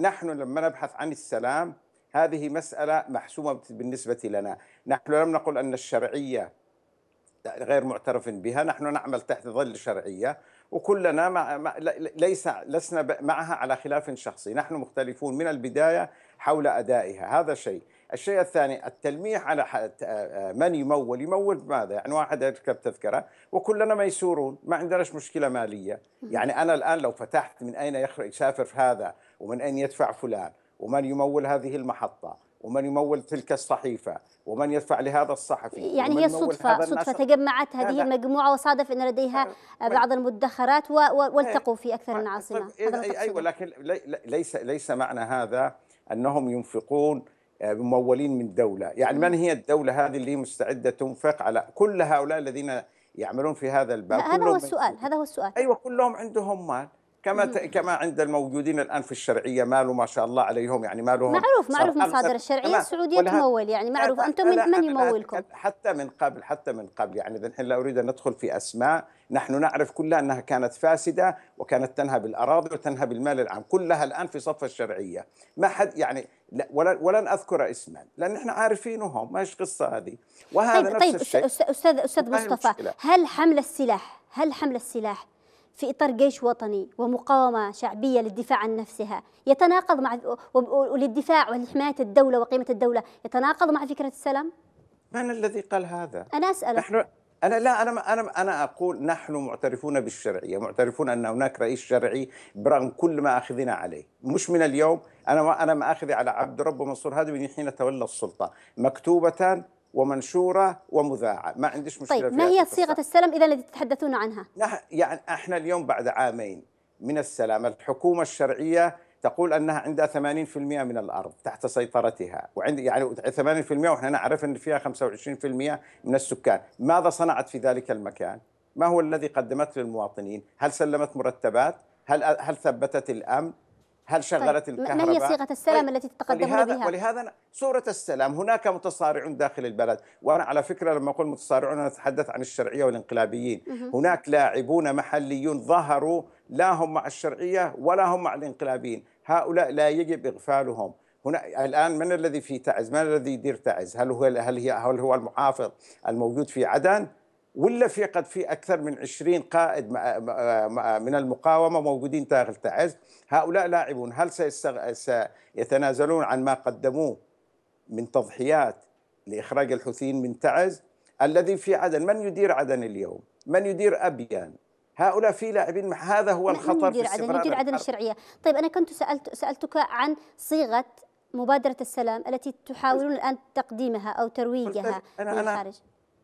نحن لما نبحث عن السلام هذه مسألة محسومة بالنسبة لنا نحن لم نقل أن الشرعية غير معترف بها نحن نعمل تحت ظل الشرعية وكلنا مع ليس لسنا معها على خلاف شخصي نحن مختلفون من البداية حول أدائها هذا شيء الشيء الثاني التلميح على آه، آه، من يمول يمول ماذا يعني واحد يركب تذكرة وكلنا ميسورون ما عندناش مشكلة مالية يعني أنا الآن لو فتحت من أين يسافر هذا ومن أين يدفع فلان ومن يمول هذه المحطة ومن يمول تلك الصحيفة ومن يدفع لهذا الصحفي يعني هي صدفة صدفة تجمعت هذه المجموعة وصادف أن لديها آه، طيب. بعض المدخرات والتقوا في أكثر طيب، من عاصمة طيب، أيوة لكن ليس, ليس معنى هذا أنهم ينفقون آه، ممولين من دولة يعني من هي الدولة هذه اللي مستعدة تنفق على كل هؤلاء الذين يعملون في هذا الباب هذا هو السؤال هذا هو السؤال أيوة كلهم عندهم مال كما كما عند الموجودين الان في الشرعيه ماله ما شاء الله عليهم يعني مالهم معروف معروف مصادر الشرعيه السعوديه تمول يعني معروف انتم من من يمولكم حتى من قبل حتى من قبل يعني الحين لا اريد ان ندخل في اسماء نحن نعرف كلها انها كانت فاسده وكانت تنهى بالاراضي وتنهى بالمال العام كلها الان في صف الشرعيه ما حد يعني لا ولن, ولن اذكر اسما لان احنا عارفينهم ما ايش قصه هذه وهذا طيب نفس طيب الشيء استاذ استاذ مصطفى هل حمل السلاح هل حمل السلاح في إطار جيش وطني ومقاومة شعبية للدفاع عن نفسها يتناقض مع وللدفاع ولحماية الدولة وقيمة الدولة يتناقض مع فكرة السلام؟ من الذي قال هذا؟ أنا أسألك نحن أنا لا أنا أنا أنا أقول نحن معترفون بالشرعية، معترفون أن هناك رئيس شرعي برغم كل ما أخذنا عليه، مش من اليوم أنا أنا مآخذي على عبد رب منصور هادي من حين تولى السلطة، مكتوبة ومنشوره ومذاعه ما عنديش مشكله طيب ما هي صيغه السلام اذا التي تتحدثون عنها يعني احنا اليوم بعد عامين من السلام الحكومه الشرعيه تقول انها عندها 80% من الارض تحت سيطرتها وعند يعني 80% واحنا نعرف ان فيها 25% من السكان، ماذا صنعت في ذلك المكان؟ ما هو الذي قدمت للمواطنين؟ هل سلمت مرتبات؟ هل هل ثبتت الامن؟ هل شغلت طيب. الكهرباء؟ ما هي صيغة السلام طيب. التي تتقدمون بها؟ ولهذا صورة السلام هناك متصارعون داخل البلد وأنا على فكرة لما أقول متصارعون أنا أتحدث عن الشرعية والانقلابيين هناك لاعبون محليون ظهروا لا هم مع الشرعية ولا هم مع الانقلابيين هؤلاء لا يجب إغفالهم هنا الان من الذي في تعز؟ من الذي يدير تعز؟ هل هو هل هي هل هو المحافظ الموجود في عدن؟ ولا في قد في اكثر من 20 قائد من المقاومه موجودين داخل تعز هؤلاء لاعبون هل سيتنازلون عن ما قدموه من تضحيات لاخراج الحوثيين من تعز الذي في عدن من يدير عدن اليوم من يدير ابيان هؤلاء في لاعبين هذا هو الخطر من يدير عدن يدير عدن الشرعيه طيب انا كنت سالت سالتك عن صيغه مبادره السلام التي تحاولون الان تقديمها او ترويجها أنا من الخارج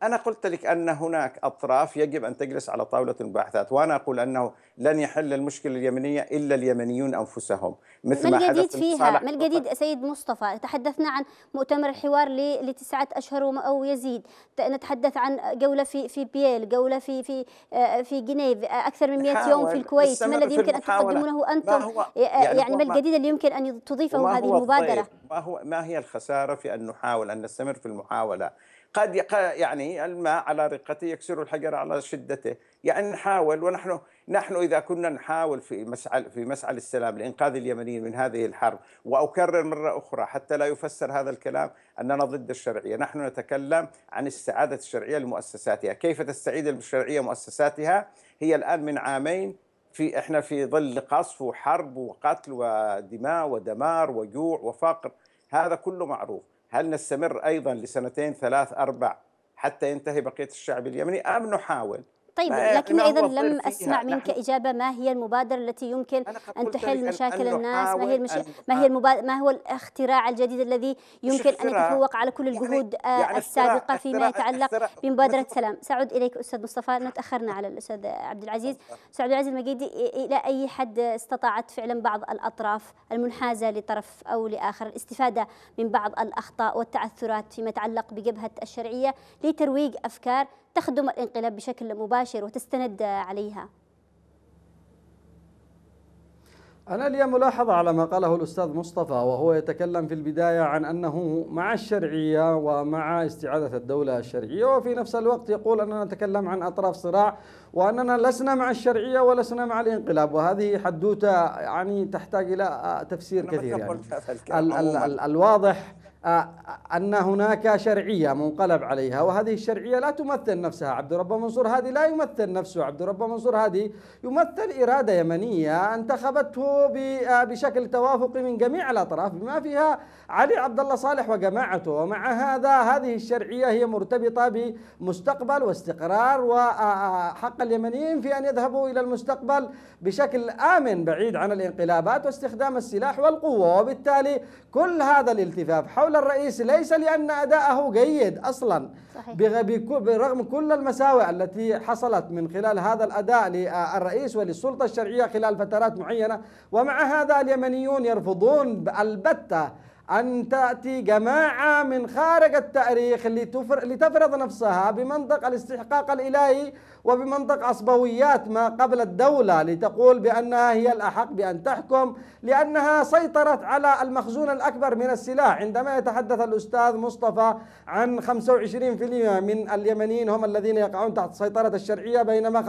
أنا قلت لك أن هناك أطراف يجب أن تجلس على طاولة المباحثات وأنا أقول أنه لن يحل المشكلة اليمنية إلا اليمنيون أنفسهم مثل ما, ما الجديد فيها ما الجديد سيد مصطفى تحدثنا عن مؤتمر الحوار لتسعة أشهر أو يزيد نتحدث عن جولة في في بييل جولة في في آه، في جنيف آه، أكثر من 100 يوم في الكويت ما الذي يمكن أن تقدمونه أنتم يعني, يعني ما الجديد اللي يمكن أن تضيفه هذه المبادرة ما هو ما هي الخسارة في أن نحاول أن نستمر في المحاولة قد يعني الماء على رقته يكسر الحجر على شدته يعني نحاول ونحن نحن إذا كنا نحاول في مسعى في مسعى السلام لإنقاذ اليمنيين من هذه الحرب وأكرر مرة أخرى حتى لا يفسر هذا الكلام أننا ضد الشرعية نحن نتكلم عن استعادة الشرعية لمؤسساتها كيف تستعيد الشرعية مؤسساتها هي الآن من عامين في احنا في ظل قصف وحرب وقتل ودماء ودمار وجوع وفقر هذا كله معروف هل نستمر أيضا لسنتين ثلاث أربع حتى ينتهي بقية الشعب اليمني أم نحاول طيب لكن ايضا لم اسمع منك اجابه ما هي المبادره التي يمكن ان تحل مشاكل الناس ما هي المش... ما هي المبادرة ما هو الاختراع الجديد الذي يمكن ان يتفوق على كل يعني الجهود آه، يعني السابقه فيما يتعلق بمبادره سلام سأعود اليك استاذ مصطفى تاخرنا على الاستاذ عبد العزيز استاذ عبد العزيز المجيدي الى اي حد استطاعت فعلا بعض الاطراف المنحازه لطرف او لاخر الاستفاده من بعض الاخطاء والتعثرات فيما يتعلق بجبهه الشرعيه لترويج افكار تخدم الانقلاب بشكل مباشر وتستند عليها أنا لي ملاحظة على ما قاله الأستاذ مصطفى وهو يتكلم في البداية عن أنه مع الشرعية ومع استعادة الدولة الشرعية وفي نفس الوقت يقول أننا نتكلم عن أطراف صراع وأننا لسنا مع الشرعية ولسنا مع الانقلاب وهذه حدوتة يعني تحتاج إلى تفسير كثير يعني ال ال ال الواضح آه، أن هناك شرعية منقلب عليها وهذه الشرعية لا تمثل نفسها عبد الرب منصور هذه لا يمثل نفسه عبد الرب منصور هذه يمثل إرادة يمنية انتخبته آه، بشكل توافقي من جميع الأطراف بما فيها علي عبد الله صالح وجماعته ومع هذا هذه الشرعية هي مرتبطة بمستقبل واستقرار وحق اليمنيين في أن يذهبوا إلى المستقبل بشكل آمن بعيد عن الانقلابات واستخدام السلاح والقوة وبالتالي كل هذا الالتفاف حول الرئيس ليس لأن أداءه جيد أصلا صحيح. برغم كل المساوئ التي حصلت من خلال هذا الأداء للرئيس وللسلطة الشرعية خلال فترات معينة ومع هذا اليمنيون يرفضون البتة أن تأتي جماعة من خارج التاريخ لتفرض نفسها بمنطق الاستحقاق الإلهي وبمنطق عصبويات ما قبل الدولة لتقول بأنها هي الأحق بأن تحكم لأنها سيطرت على المخزون الأكبر من السلاح عندما يتحدث الأستاذ مصطفى عن 25% من اليمنيين هم الذين يقعون تحت سيطرة الشرعية بينما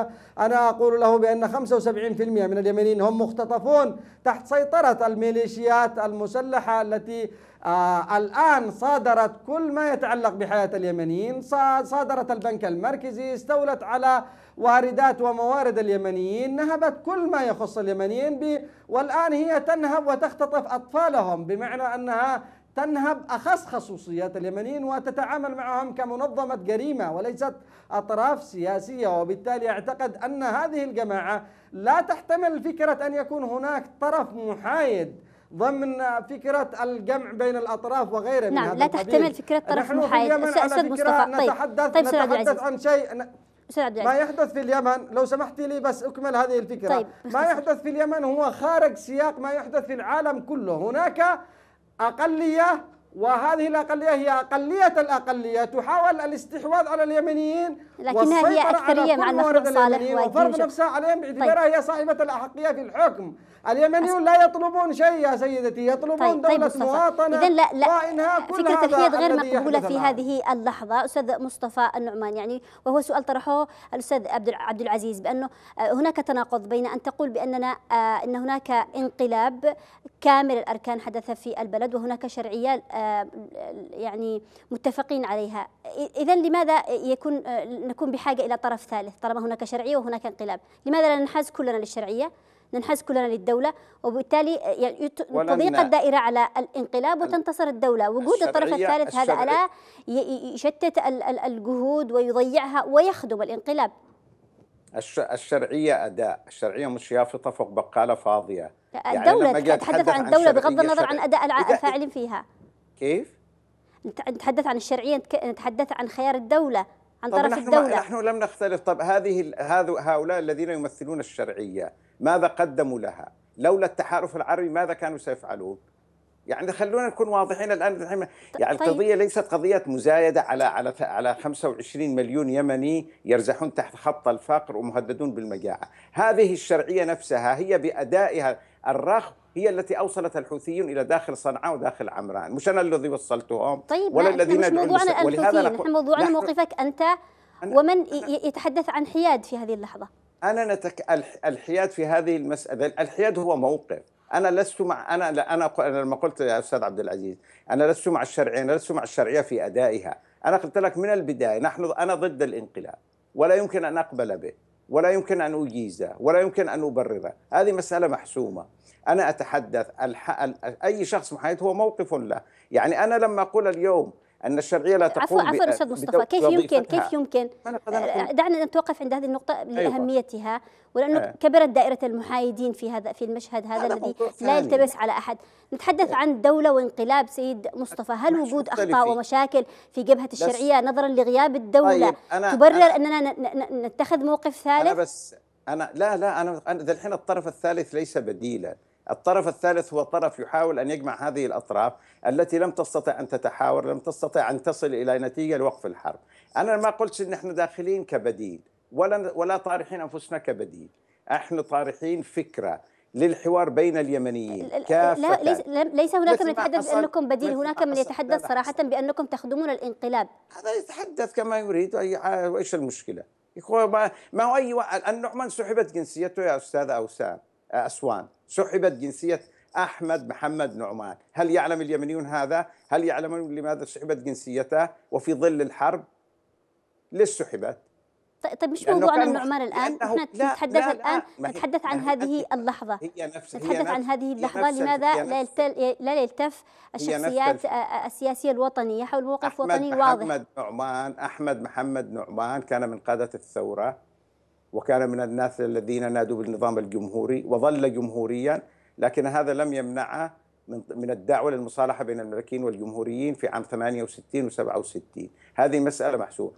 75% أنا أقول له بأن 75% من اليمنيين هم مختطفون تحت سيطرة الميليشيات المسلحة التي آه الآن صادرت كل ما يتعلق بحياة اليمنيين صادرت البنك المركزي استولت على واردات وموارد اليمنيين نهبت كل ما يخص اليمنيين ب... والآن هي تنهب وتختطف أطفالهم بمعنى أنها تنهب أخص خصوصيات اليمنيين وتتعامل معهم كمنظمة جريمة وليست أطراف سياسية وبالتالي أعتقد أن هذه الجماعة لا تحتمل فكرة أن يكون هناك طرف محايد ضمن فكرة الجمع بين الأطراف وغيره نعم من هذا لا تحتمل فكرة طرف محايد أستاذ مصطفى طيب نتحدث, طيب نتحدث عن شيء ما يحدث في اليمن لو سمحتي لي بس أكمل هذه الفكرة طيب ما يحدث في اليمن هو خارج سياق ما يحدث في العالم كله هناك أقلية وهذه الأقلية هي أقلية الأقلية تحاول الاستحواذ على اليمنيين لكنها هي أكثرية مع المخلوق صالح وفرض نفسها عليهم باعتبارها طيب. هي صاحبة الأحقية في الحكم اليمنيون لا يطلبون شيء يا سيدتي يطلبون طيب, طيب دولة طيب مواطنة إذا لا لا كل فكرة الحياد غير مقبولة في هذه اللحظة أستاذ مصطفى النعمان يعني وهو سؤال طرحه الأستاذ عبد العزيز بأنه آه، هناك تناقض بين أن تقول بأننا آه، أن هناك انقلاب كامل الأركان حدث في البلد وهناك شرعية آه، يعني متفقين عليها إذا لماذا يكون نكون بحاجة إلى طرف ثالث طالما هناك شرعية وهناك انقلاب لماذا لا ننحاز كلنا للشرعية ننحاز كلنا للدوله وبالتالي آه، يعني تضيق الدائره على الانقلاب وتنتصر الدوله وجود الطرف الثالث هذا الا يشتت الجهود ويضيعها ويخدم الانقلاب الشرعيه اداء الشرعيه مش يافطه فوق بقاله فاضيه يعني الدولة يعني تتحدث عن الدولة بغض النظر عن أداء الفاعلين فيها كيف؟ نتحدث عن الشرعية نتحدث عن خيار الدولة عن طرف الدولة نحن لم نختلف طب هذه هؤلاء الذين يمثلون الشرعية ماذا قدموا لها لولا التحالف العربي ماذا كانوا سيفعلون يعني خلونا نكون واضحين الان طيب. يعني طيب. القضيه ليست قضيه مزايده على على على 25 مليون يمني يرزحون تحت خط الفقر ومهددون بالمجاعه، هذه الشرعيه نفسها هي بادائها الرخ هي التي اوصلت الحوثيين الى داخل صنعاء وداخل عمران، مش انا الذي وصلتهم طيب ولا الذين موضوعنا الحوثيين، نحن موضوعنا موقفك انت ومن يتحدث عن حياد في هذه اللحظة أنا نتك... الحياد في هذه المسألة الحياد هو موقف أنا لست مع أنا لا أنا لما قلت يا أستاذ عبد العزيز أنا لست مع الشرعية أنا لست مع الشرعية في أدائها أنا قلت لك من البداية نحن أنا ضد الانقلاب ولا يمكن أن أقبل به ولا يمكن أن أجيزه ولا يمكن أن أبرره هذه مسألة محسومة أنا أتحدث الح... أي شخص محايد هو موقف له يعني أنا لما أقول اليوم ان الشرعيه لا تقوم عفوا عفوا استاذ مصطفى كيف يمكن كيف يمكن آه، دعنا نتوقف عند هذه النقطه أيوة. لاهميتها ولانه أيوة. كبرت دائره المحايدين في هذا في المشهد هذا, الذي لا يلتبس على احد نتحدث آه. عن دوله وانقلاب سيد مصطفى هل وجود اخطاء ومشاكل في جبهه الشرعيه نظرا لغياب الدوله طيب أنا تبرر أنا اننا نتخذ موقف ثالث انا بس انا لا لا انا ذلحين الطرف الثالث ليس بديلا الطرف الثالث هو طرف يحاول أن يجمع هذه الأطراف التي لم تستطع أن تتحاور لم تستطع أن تصل إلى نتيجة لوقف الحرب أنا ما قلتش أن احنا داخلين كبديل ولا, ولا طارحين أنفسنا كبديل احنا طارحين فكرة للحوار بين اليمنيين كافة لا ليس, ليس هناك من يتحدث بأنكم بديل هناك من يتحدث صراحة بأنكم تخدمون الانقلاب هذا يتحدث كما يريد وإيش المشكلة ما هو أي النعمان سحبت جنسيته يا أستاذ أوسام أسوان سحبت جنسية أحمد محمد نعمان هل يعلم اليمنيون هذا؟ هل يعلمون لماذا سحبت جنسيته وفي ظل الحرب؟ ليش سحبت؟ طيب, طيب، مش موضوعنا النعمان الان احنا نتحدث لا الان لا نتحدث عن يعني هذه اللحظه هي نفس نتحدث هي عن هذه اللحظه لماذا لا يلتف, لا يلتف الشخصيات السياسيه الوطنيه حول موقف وطني واضح احمد محمد نعمان احمد محمد نعمان كان من قاده الثوره وكان من الناس الذين نادوا بالنظام الجمهوري وظل جمهوريا لكن هذا لم يمنعه من الدعوه للمصالحه بين الملكيين والجمهوريين في عام 68 و67 هذه مساله محسوبه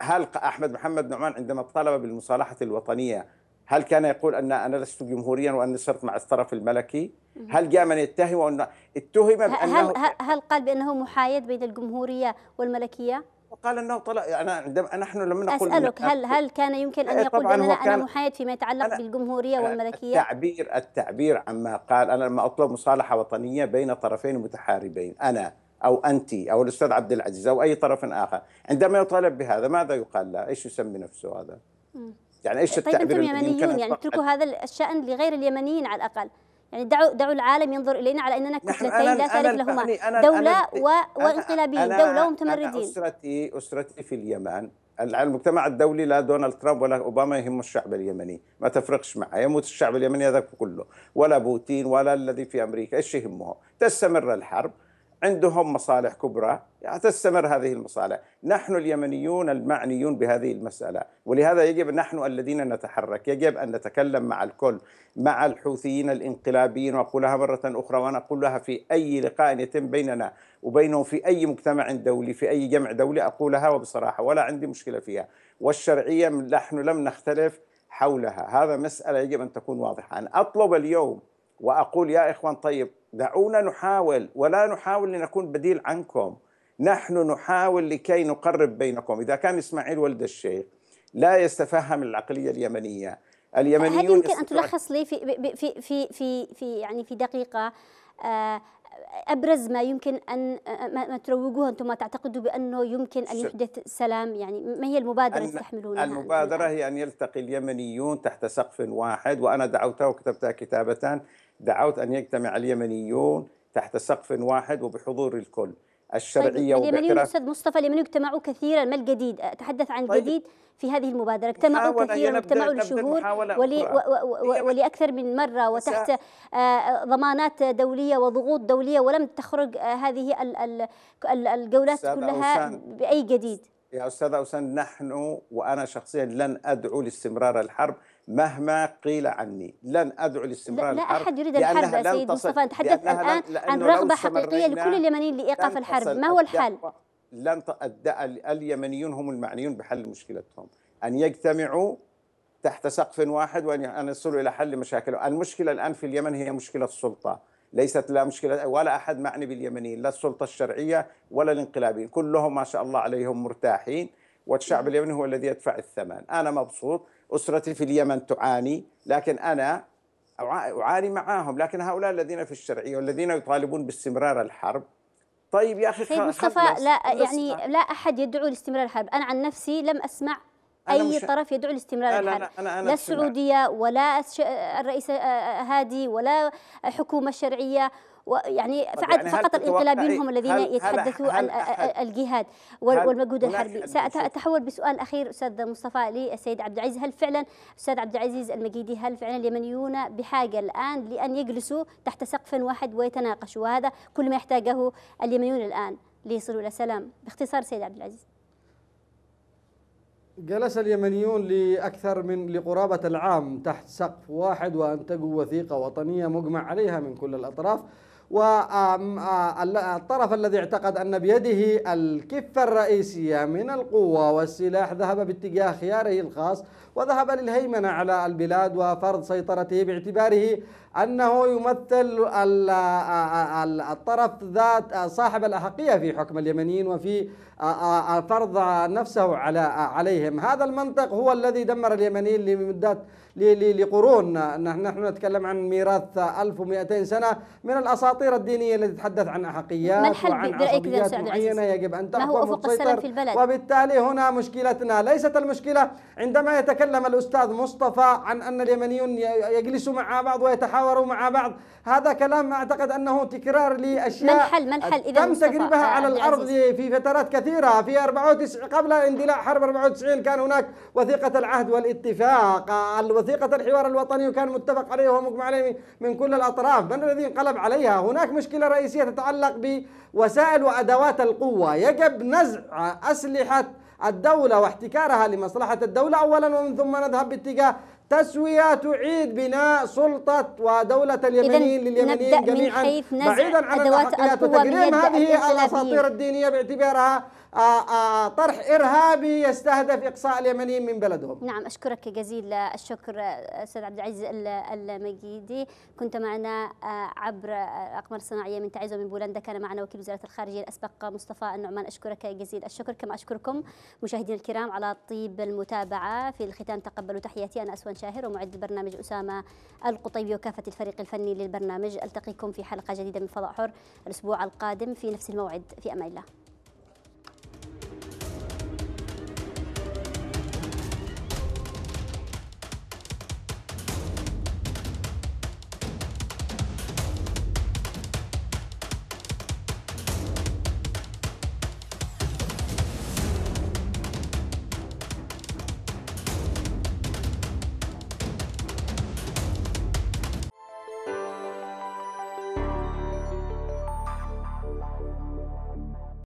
هل احمد محمد نعمان عندما طلب بالمصالحه الوطنيه هل كان يقول ان انا لست جمهوريا وأن صرت مع الطرف الملكي؟ هل جاء من يتهم وأن اتهم بانه هل هل قال بانه محايد بين الجمهوريه والملكيه؟ وقال انه طلع انا عندما نحن لما نقول اسالك هل هل كان يمكن ان إيه، يقول بان انا محايد فيما يتعلق بالجمهوريه والملكيه؟ التعبير التعبير عما قال انا لما اطلب مصالحه وطنيه بين طرفين متحاربين انا او انت او الاستاذ عبد العزيز او اي طرف اخر عندما يطالب بهذا ماذا يقال له؟ ايش يسمي نفسه هذا؟ يعني ايش طيب التعبير انتم يمنيون يعني اتركوا هذا الشان لغير اليمنيين على الاقل يعني دعوا دعوا العالم ينظر الينا على اننا كتلتين لا ثالث لهما دوله وانقلابيين دوله ومتمردين أنا اسرتي اسرتي في اليمن المجتمع الدولي لا دونالد ترامب ولا اوباما يهم الشعب اليمني ما تفرقش معه يموت الشعب اليمني هذا كله ولا بوتين ولا الذي في امريكا ايش يهمه تستمر الحرب عندهم مصالح كبرى تستمر هذه المصالح نحن اليمنيون المعنيون بهذه المسألة ولهذا يجب نحن الذين نتحرك يجب أن نتكلم مع الكل مع الحوثيين الانقلابيين وأقولها مرة أخرى وأنا أقولها في أي لقاء يتم بيننا وبينهم في أي مجتمع دولي في أي جمع دولي أقولها وبصراحة ولا عندي مشكلة فيها والشرعية نحن لم نختلف حولها هذا مسألة يجب أن تكون واضحة أن أطلب اليوم وأقول يا إخوان طيب دعونا نحاول ولا نحاول لنكون بديل عنكم نحن نحاول لكي نقرب بينكم إذا كان إسماعيل ولد الشيخ لا يتفهم العقلية اليمنية اليمنيون هل يمكن أن تلخص لي في, في, في, في, في, يعني في دقيقة آه، ابرز ما يمكن ان ما تروجوه انتم ما تعتقدوا بانه يمكن ان يحدث سلام يعني ما هي المبادره التي تحملونها المبادره نعم. هي ان يلتقي اليمنيون تحت سقف واحد وانا دعوتها وكتبتها كتابه دعوت أن يجتمع اليمنيون تحت سقف واحد وبحضور الكل الشرعيه طيب اليمنيون استاذ مصطفى اليمنيون اجتمعوا كثيرا ما الجديد؟ اتحدث عن طيب. الجديد طيب في هذه المبادره، اجتمعوا كثيرا واجتمعوا لشهور ولاكثر من مره وتحت آه، ضمانات دوليه وضغوط دوليه ولم تخرج آه، هذه الجولات كلها باي جديد. يا استاذ اوسان نحن وانا شخصيا لن ادعو لاستمرار الحرب مهما قيل عني لن أدعو لاستمرار لا, لا أحد يريد الحرب يا سيد مصطفى نتحدث الآن عن رغبة حقيقية لكل اليمنيين لإيقاف الحرب ما هو الحل؟ لن اليمنيون هم المعنيون بحل مشكلتهم أن يجتمعوا تحت سقف واحد وأن يصلوا إلى حل مشاكلهم المشكلة الآن في اليمن هي مشكلة السلطة ليست لا مشكلة ولا أحد معني باليمنيين لا السلطة الشرعية ولا الانقلابيين كلهم ما شاء الله عليهم مرتاحين والشعب نعم. اليمني هو الذي يدفع الثمن أنا مبسوط أسرتي في اليمن تعاني لكن أنا أعاني معاهم لكن هؤلاء الذين في الشرعية والذين يطالبون باستمرار الحرب طيب يا أخي سيد طيب مصطفى لا يعني لا أحد يدعو لاستمرار الحرب أنا عن نفسي لم أسمع أي مش... طرف يدعو لاستمرار الحرب أنا أنا أنا لا السعودية ولا الرئيس هادي ولا الحكومة الشرعية يعني فعد يعني فقط الانقلابيين إيه، هم الذين يتحدثوا هل عن الجهاد والمجهود الحربي سأتحول بسؤال أخير أستاذ مصطفى للسيد عبد العزيز هل فعلا أستاذ عبد العزيز المجيدي هل فعلا اليمنيون بحاجة الآن لأن يجلسوا تحت سقف واحد ويتناقشوا وهذا كل ما يحتاجه اليمنيون الآن ليصلوا إلى سلام باختصار سيد عبد العزيز جلس اليمنيون لأكثر من لقرابة العام تحت سقف واحد وأنتجوا وثيقة وطنية مجمع عليها من كل الأطراف والطرف الذي اعتقد أن بيده الكفة الرئيسية من القوة والسلاح ذهب باتجاه خياره الخاص وذهب للهيمنة على البلاد وفرض سيطرته باعتباره أنه يمثل الطرف ذات صاحب الأحقية في حكم اليمنيين وفي فرض نفسه على عليهم هذا المنطق هو الذي دمر اليمنيين لمدة لقرون نحن نتكلم عن ميراث 1200 سنة من الأساطير الدينية التي تتحدث عن أحقيات وعن عصبيات معينة يجب أن تحكم ما أفق السلام في البلد وبالتالي هنا مشكلتنا ليست المشكلة عندما يتكلم تكلم الأستاذ مصطفى عن أن اليمنيون يجلسوا مع بعض ويتحاوروا مع بعض هذا كلام أعتقد أنه تكرار لأشياء من حل من حل إذا تم تجربها آه، على الأرض في فترات كثيرة في 94 قبل اندلاع حرب 94 كان هناك وثيقة العهد والاتفاق وثيقة الحوار الوطني وكان متفق عليه ومجمع عليه من كل الأطراف من الذي انقلب عليها هناك مشكلة رئيسية تتعلق بوسائل وأدوات القوة يجب نزع أسلحة الدولة واحتكارها لمصلحة الدولة أولا ومن ثم نذهب باتجاه تسوية تعيد بناء سلطة ودولة اليمنيين لليمنيين جميعا بعيدا عن الأحقيات وتجريم هذه الأساطير الدينية باعتبارها آه، آه، طرح إرهابي يستهدف إقصاء اليمنيين من بلدهم نعم أشكرك جزيل الشكر أستاذ عبد العزيز المجيدي كنت معنا آه، عبر الأقمار الصناعية من تعز ومن بولندا كان معنا وكيل وزارة الخارجية الأسبق مصطفى النعمان أشكرك جزيل الشكر كما أشكركم مشاهدينا الكرام على طيب المتابعة في الختام تقبلوا تحياتي أنا أسوان شاهر ومعد البرنامج أسامة القطيبي وكافة الفريق الفني للبرنامج ألتقيكم في حلقة جديدة من فضاء حر الأسبوع القادم في نفس الموعد في أمان الله